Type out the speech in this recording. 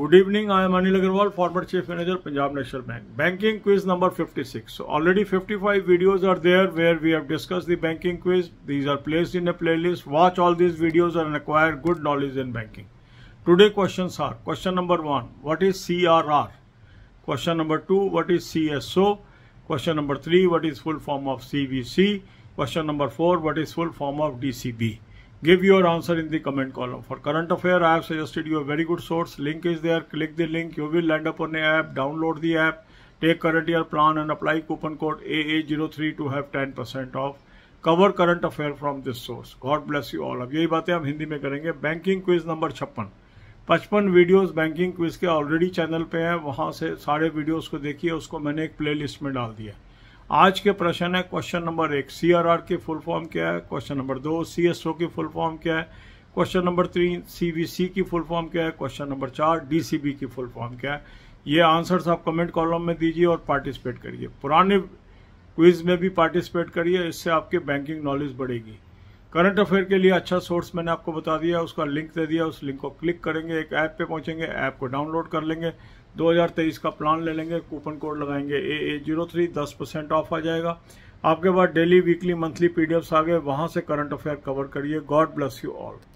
Good evening, I am Anil Agarwal, former Chief Manager, Punjab National Bank. Banking quiz number 56. So already 55 videos are there where we have discussed the banking quiz. These are placed in a playlist. Watch all these videos and acquire good knowledge in banking. Today questions are, question number 1, what is CRR? Question number 2, what is CSO? Question number 3, what is full form of CVC? Question number 4, what is full form of DCB? give your answer in the comment column. For current affair, I have suggested you a very good source. Link is there. Click the link. You will land up on the app. Download the app. Take current year plan and apply coupon code AA03 to have 10% off. cover current affair from this source god bless you all ab यही baatein hum hindi mein karenge banking quiz number 56 पचपन videos banking quiz के already channel पे हैं वहाँ से सारे videos को देखिए उसको मैंने एक प्लेलिस्ट में डाल दिया है आज के प्रश्न है क्वेश्चन नंबर एक सी आर आर की फुल फॉर्म क्या है क्वेश्चन नंबर दो सी एस ओ की फुल फॉर्म क्या है क्वेश्चन नंबर तीन सी बी सी की फुल फॉर्म क्या है क्वेश्चन नंबर चार डी सी बी की फुल फॉर्म क्या है ये आंसर्स आप कमेंट कॉलम में दीजिए और पार्टिसिपेट करिए पुराने क्विज में भी पार्टिसिपेट करिए इससे आपके बैंकिंग नॉलेज बढ़ेगी करंट अफेयर के लिए अच्छा सोर्स मैंने आपको बता दिया उसका लिंक दे दिया उस लिंक को क्लिक करेंगे एक ऐप पे पहुंचेंगे ऐप को डाउनलोड कर लेंगे 2023 का प्लान ले लेंगे कूपन कोड लगाएंगे ए ए जीरो थ्री दस परसेंट ऑफ आ जाएगा आपके पास डेली वीकली मंथली पीडीएफ्स आ गए वहाँ से करंट अफेयर कवर करिए गॉड ब्लेस यू ऑल